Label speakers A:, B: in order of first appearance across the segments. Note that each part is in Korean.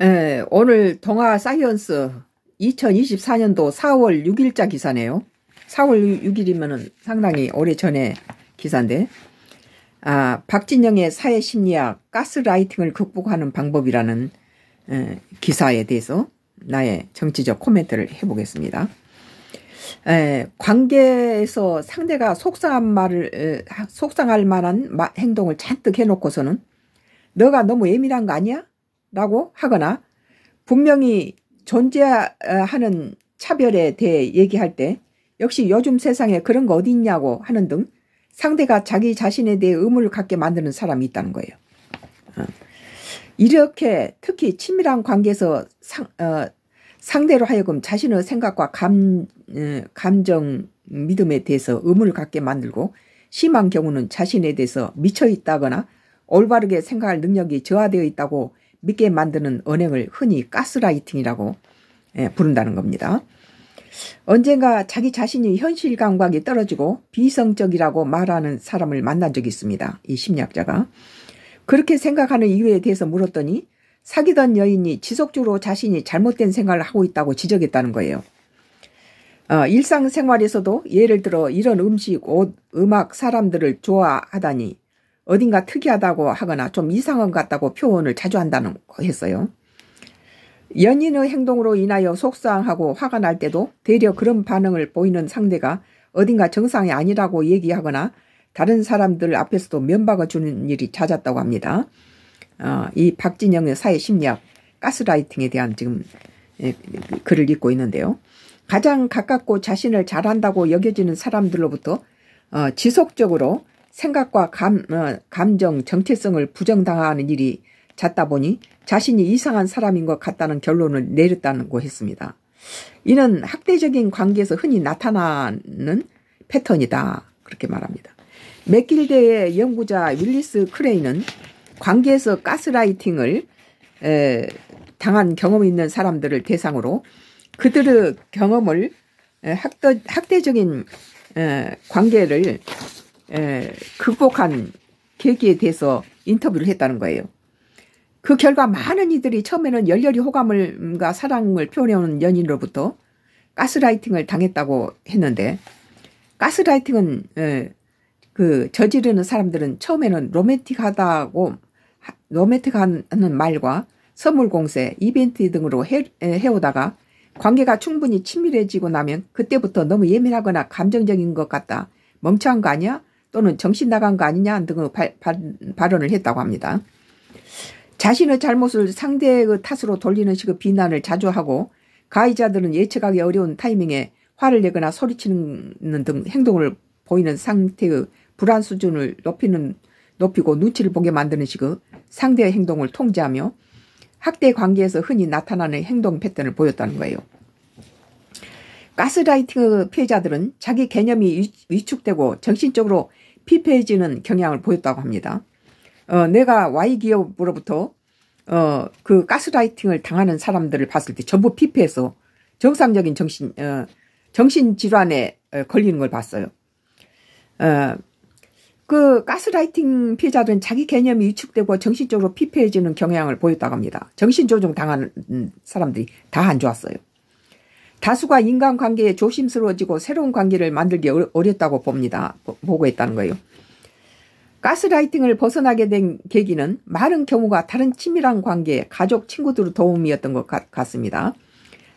A: 네, 오늘 동아 사이언스 2024년도 4월 6일자 기사네요. 4월 6일이면 상당히 오래전에 기사인데 아, 박진영의 사회심리학 가스라이팅을 극복하는 방법이라는 에, 예, 기사에 대해서 나의 정치적 코멘트를 해보겠습니다. 에, 예, 관계에서 상대가 속상한 말을 에, 속상할 만한 행동을 잔뜩 해놓고서는 너가 너무 예민한 거 아니야? 라고 하거나 분명히 존재하는 차별에 대해 얘기할 때 역시 요즘 세상에 그런 거 어디 있냐고 하는 등 상대가 자기 자신에 대해 의문을 갖게 만드는 사람이 있다는 거예요. 어. 이렇게 특히 친밀한 관계에서 상, 어, 상대로 하여금 자신의 생각과 감, 어, 감정, 믿음에 대해서 의문을 갖게 만들고 심한 경우는 자신에 대해서 미쳐 있다거나 올바르게 생각할 능력이 저하되어 있다고 믿게 만드는 언행을 흔히 가스라이팅이라고 예, 부른다는 겁니다. 언젠가 자기 자신이 현실 감각이 떨어지고 비성적이라고 말하는 사람을 만난 적이 있습니다. 이 심리학자가. 그렇게 생각하는 이유에 대해서 물었더니 사귀던 여인이 지속적으로 자신이 잘못된 생활을 하고 있다고 지적했다는 거예요. 어, 일상생활에서도 예를 들어 이런 음식, 옷, 음악, 사람들을 좋아하다니 어딘가 특이하다고 하거나 좀 이상한 것 같다고 표현을 자주 한다는 거 했어요. 연인의 행동으로 인하여 속상하고 화가 날 때도 대려 그런 반응을 보이는 상대가 어딘가 정상이 아니라고 얘기하거나 다른 사람들 앞에서도 면박을 주는 일이 잦았다고 합니다. 어, 이 박진영의 사회심리학 가스라이팅에 대한 지금 예, 글을 읽고 있는데요. 가장 가깝고 자신을 잘한다고 여겨지는 사람들로부터 어, 지속적으로 생각과 감, 어, 감정, 정체성을 부정당하는 일이 잦다 보니 자신이 이상한 사람인 것 같다는 결론을 내렸다고 했습니다. 이는 학대적인 관계에서 흔히 나타나는 패턴이다. 그렇게 말합니다. 맥길대의 연구자 윌리스 크레이는 관계에서 가스라이팅을 에, 당한 경험이 있는 사람들을 대상으로 그들의 경험을 학대, 학대적인 관계를 에, 예, 극복한 계기에 대해서 인터뷰를 했다는 거예요. 그 결과 많은 이들이 처음에는 열렬히 호감과 사랑을 표현해오는 연인으로부터 가스라이팅을 당했다고 했는데 가스라이팅은 에, 예, 그 저지르는 사람들은 처음에는 로맨틱하다고 로맨틱하는 말과 선물 공세, 이벤트 등으로 해, 예, 해오다가 관계가 충분히 친밀해지고 나면 그때부터 너무 예민하거나 감정적인 것 같다. 멍청한 거 아니야? 또는 정신 나간 거 아니냐 등의 발, 발, 발언을 했다고 합니다. 자신의 잘못을 상대의 그 탓으로 돌리는 식의 비난을 자주 하고 가해자들은 예측하기 어려운 타이밍에 화를 내거나 소리치는 등 행동을 보이는 상태의 불안 수준을 높이는 높이고 눈치를 보게 만드는 식의 상대의 행동을 통제하며 학대 관계에서 흔히 나타나는 행동 패턴을 보였다는 거예요. 가스라이팅 피해자들은 자기 개념이 위축되고 정신적으로 피폐해지는 경향을 보였다고 합니다. 어, 내가 Y 기업으로부터 어, 그 가스라이팅을 당하는 사람들을 봤을 때 전부 피폐해서 정상적인 정신 어, 정신 질환에 어, 걸리는 걸 봤어요. 어, 그 가스라이팅 피해자들은 자기 개념이 위축되고 정신적으로 피폐해지는 경향을 보였다고 합니다. 정신조종 당한 사람들이 다 안 좋았어요. 다수가 인간관계에 조심스러워지고 새로운 관계를 만들기 어렵다고 봅니다. 보고 있다는 거예요. 가스라이팅을 벗어나게 된 계기는 많은 경우가 다른 친밀한 관계, 가족, 친구들의 도움이었던 것 같습니다.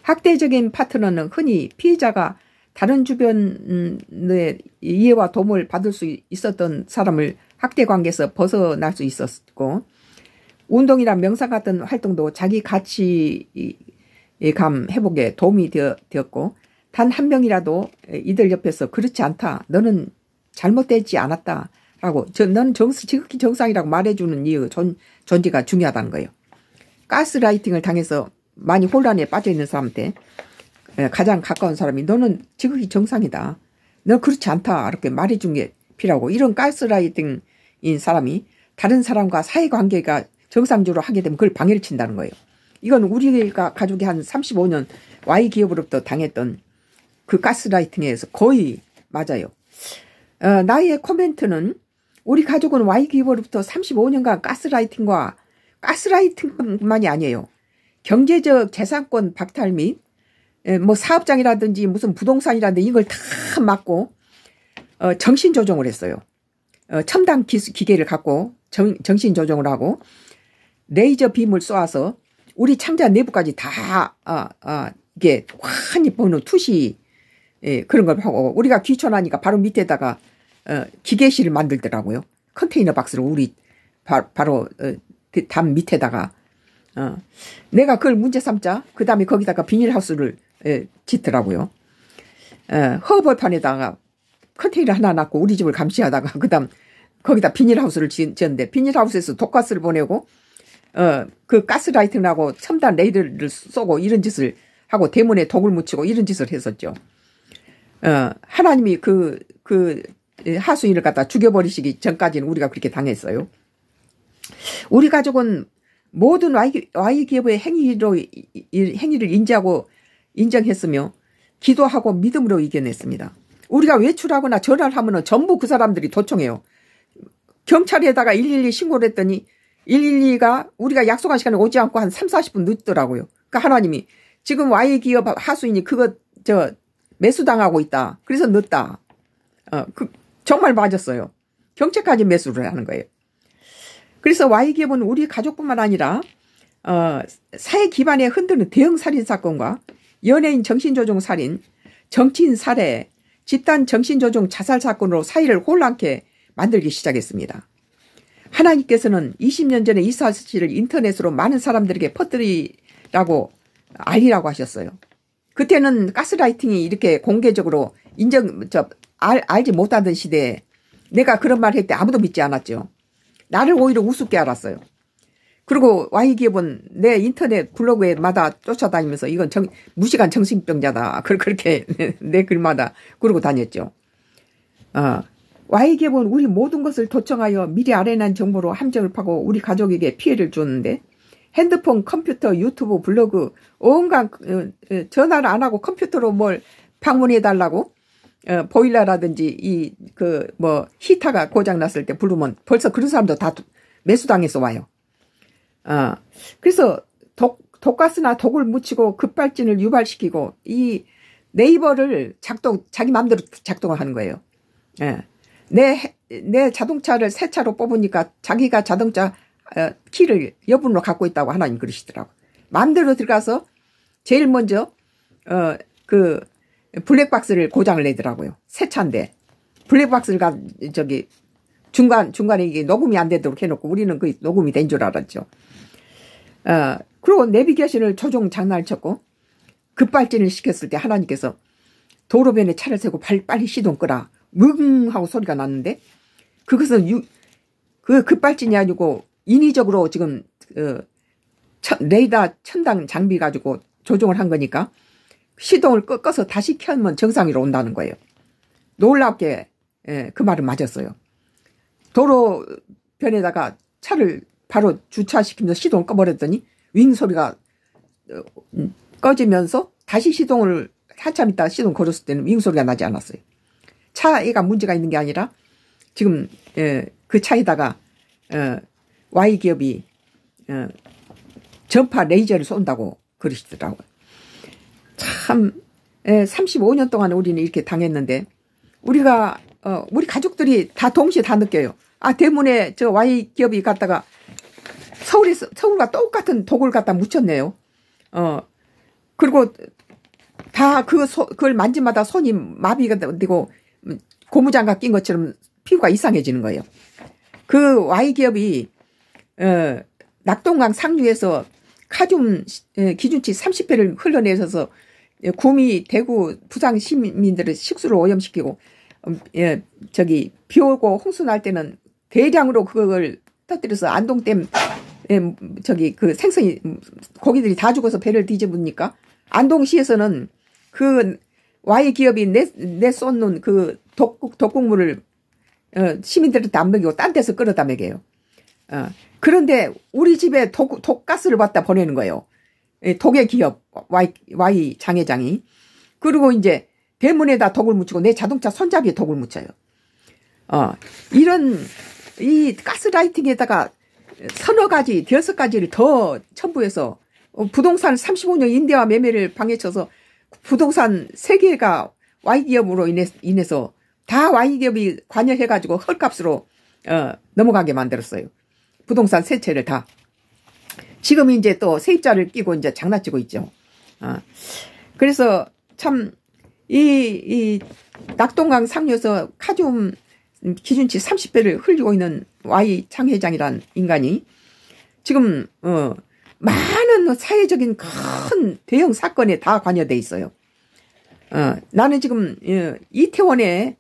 A: 학대적인 파트너는 흔히 피해자가 다른 주변의 이해와 도움을 받을 수 있었던 사람을 학대 관계에서 벗어날 수 있었고 운동이나 명상 같은 활동도 자기 가치 감 회복에 도움이 되었고단 한 명이라도 이들 옆에서 그렇지 않다. 너는 잘못되지 않았다. 라고 저, 는 정수, 지극히 정상이라고 말해주는 이유 존, 존재가 중요하다는 거예요. 가스라이팅을 당해서 많이 혼란에 빠져있는 사람한테 가장 가까운 사람이 너는 지극히 정상이다. 너 그렇지 않다. 이렇게 말해준 게 필요하고 이런 가스라이팅인 사람이 다른 사람과 사회관계가 정상적으로 하게 되면 그걸 방해를 친다는 거예요. 이건 우리가 가족이 한 35년 Y 기업으로부터 당했던 그 가스라이팅에 서 거의 맞아요. 어, 나의 코멘트는 우리 가족은 Y 기업으로부터 35년간 가스라이팅과 가스라이팅만이 아니에요. 경제적 재산권 박탈 및 뭐 사업장이라든지 무슨 부동산이라든지 이걸 다 막고 어, 정신 조정을 했어요. 어, 첨단 기계를 갖고 정, 정신 조정을 하고 레이저 빔을 쏘아서 우리 창자 내부까지 다, 아, 아, 이게 환히 보는 투시, 예, 그런 걸 하고, 우리가 귀천하니까 바로 밑에다가, 어, 기계실을 만들더라고요. 컨테이너 박스를 우리, 바, 바로, 어, 그 담 밑에다가, 어, 내가 그걸 문제 삼자, 그 다음에 거기다가 비닐하우스를, 예, 짓더라고요. 예, 허벌판에다가 컨테이너 하나 놨고 우리 집을 감시하다가, 그 다음, 거기다 비닐하우스를 지었는데, 비닐하우스에서 독가스를 보내고, 어, 그 가스라이팅하고 첨단 레이더를 쏘고 이런 짓을 하고 대문에 독을 묻히고 이런 짓을 했었죠. 어, 하나님이 그, 그 하수인을 갖다 죽여버리시기 전까지는 우리가 그렇게 당했어요. 우리 가족은 모든 와이기업의 행위로, 행위를 인지하고 인정했으며 기도하고 믿음으로 이겨냈습니다. 우리가 외출하거나 전화를 하면 전부 그 사람들이 도청해요. 경찰에다가 112 신고를 했더니 112가 우리가 약속한 시간에 오지 않고 한 3, 40분 늦더라고요. 그러니까 하나님이 지금 Y 기업 하수인이 그거 저 매수당하고 있다. 그래서 늦다. 어, 그 정말 맞았어요. 경찰까지 매수를 하는 거예요. 그래서 Y 기업은 우리 가족뿐만 아니라 어, 사회 기반에 흔드는 대형 살인 사건과 연예인 정신조종 살인, 정치인 살해, 집단 정신조종 자살 사건으로 사회를 혼란케 만들기 시작했습니다. 하나님께서는 20년 전에 이 사실을 인터넷으로 많은 사람들에게 퍼뜨리라고 알리라고 하셨어요. 그때는 가스라이팅이 이렇게 공개적으로 인정 저 알, 알지 못하던 시대에 내가 그런 말을 했대 아무도 믿지 않았죠. 나를 오히려 우습게 알았어요. 그리고 Y기업은 내 인터넷 블로그에마다 쫓아다니면서 이건 정, 무식한 정신병자다. 그 그렇게 내 글마다 그러고 다녔죠. 어. 와이게본 우리 모든 것을 도청하여 미리 아련한 정보로 함정을 파고 우리 가족에게 피해를 주는데 핸드폰, 컴퓨터, 유튜브, 블로그 온갖 어, 어, 전화를 안 하고 컴퓨터로 뭘 방문해 달라고 어, 보일러라든지 이 그 뭐 히터가 고장 났을 때 부르면 벌써 그런 사람도 다 매수당해서 와요. 어, 그래서 독 독가스나 독을 묻히고 급발진을 유발시키고 이 네이버를 작동 자기 마음대로 작동을 하는 거예요. 예. 내, 내 자동차를 새 차로 뽑으니까 자기가 자동차 어, 키를 여분으로 갖고 있다고 하나님 그러시더라고. 마음대로 들어가서 제일 먼저, 어, 그, 블랙박스를 고장을 내더라고요. 새 차인데. 블랙박스를 가, 저기, 중간, 중간에 이게 녹음이 안 되도록 해놓고 우리는 그 녹음이 된 줄 알았죠. 어, 그리고 내비게이션을 조종 장난을 쳤고 급발진을 시켰을 때 하나님께서 도로변에 차를 세고 빨리 시동 끄라. 뭉 하고 소리가 났는데 그것은 유, 그 급발진이 아니고 인위적으로 지금 어, 천, 레이더 천당 장비 가지고 조종을 한 거니까 시동을 꺾어서 다시 켜면 정상으로 온다는 거예요. 놀랍게 예, 그 말은 맞았어요. 도로변에다가 차를 바로 주차시키면서 시동을 꺼버렸더니 윙 소리가 어, 음, 꺼지면서 다시 시동을 한참 있다 시동 걸었을 때는 윙 소리가 나지 않았어요. 차에가 문제가 있는 게 아니라 지금 에, 예, 그 차에다가 어, Y 기업이 어, 전파 레이저를 쏜다고 그러시더라고요. 참 에, 예, 35년 동안 우리는 이렇게 당했는데 우리가 어, 우리 가족들이 다 동시에 다 느껴요. 아 대문에 저 Y 기업이 갔다가 서울에서 서울과 똑같은 독을 갖다 묻혔네요. 어 그리고 다 그 그걸 만짐마다 손이 마비가 되고 고무장갑 낀 것처럼 피부가 이상해지는 거예요. 그 Y기업이 어, 낙동강 상류에서 카듐 기준치 30회를 흘러내셔서 예, 구미 대구 부산 시민들을 식수로 오염시키고 음, 예, 저기 비 오고 홍수 날 때는 대량으로 그걸 터뜨려서 안동댐 예, 저기 그 생선이 음, 고기들이 다 죽어서 배를 뒤집으니까 안동시에서는 그 Y 기업이 내, 내 쏟는 그 독, 독국물을 어, 시민들을 안 먹이고 딴 데서 끌어다 먹여요. 어. 그런데 우리 집에 독, 독가스를 갖다 보내는 거예요. 독의 기업 Y, y 장회장이. 그리고 이제 대문에다 독을 묻히고 내 자동차 손잡이에 독을 묻혀요. 어, 이런 이 가스라이팅에다가 서너 가지, 여섯 가지를 더 첨부해서 부동산 35년 임대와 매매를 방해쳐서 부동산 세 개가 Y기업으로 인해서 다 Y기업이 관여해가지고 헐값으로 어, 넘어가게 만들었어요. 부동산 세체를 다. 지금 이제 또 세입자를 끼고 이제 장난치고 있죠. 어. 그래서 참, 이, 이 낙동강 상류에서 카뮴 기준치 30배를 흘리고 있는 Y 창회장이란 인간이 지금, 어, 많은 사회적인 큰 대형 사건에 다 관여돼 있어요. 어, 나는 지금 어, 이태원의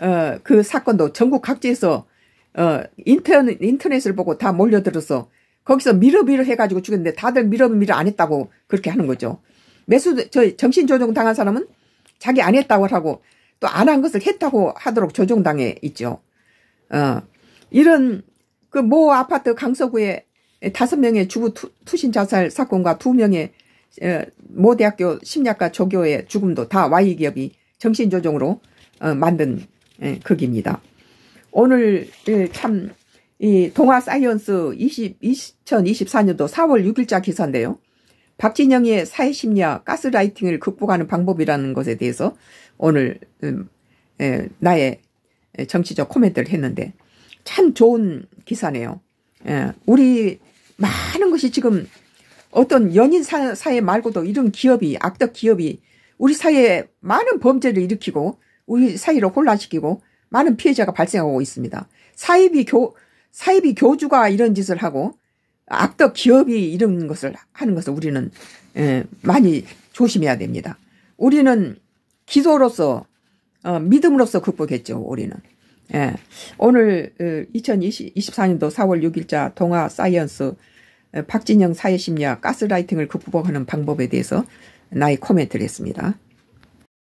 A: 어, 그 사건도 전국 각지에서 어, 인터넷, 인터넷을 보고 다 몰려들어서 거기서 밀어밀어 해가지고 죽였는데 다들 밀어밀어 안 했다고 그렇게 하는 거죠. 매수, 저정신조정 당한 사람은 자기 안 했다고 하고 또 안 한 것을 했다고 하도록 조종당해 있죠. 어, 이런 그 모 아파트 강서구에 예, 다섯 명의 주부 투, 신 자살 사건과 두 명의 어, 모 대학교 심리학과 조교의 죽음도 다 Y 기업이 정신조정으로 어, 만든 예, 극입니다. 오늘 예, 참이 동아 사이언스 20, 2024년도 4월 6일자 기사인데요. 박진영의 사회심리학 가스라이팅을 극복하는 방법이라는 것에 대해서 오늘 음, 나의 정치적 코멘트를 했는데 참 좋은 기사네요. 예, 우리 많은 것이 지금 어떤 연인 사, 사회 말고도 이런 기업이 악덕 기업이 우리 사회에 많은 범죄를 일으키고 우리 사회를 혼란시키고 많은 피해자가 발생하고 있습니다. 사이비 교 사이비 교주가 이런 짓을 하고 악덕 기업이 이런 것을 하는 것을 우리는 예, 많이 조심해야 됩니다. 우리는 기도로서 어, 믿음으로서 극복했죠. 우리는 예. 오늘 2024년도 어, 4월 6일자 동화 사이언스 어, 박진영 사회심리학 가스라이팅을 극복하는 방법에 대해서 나의 코멘트를 했습니다.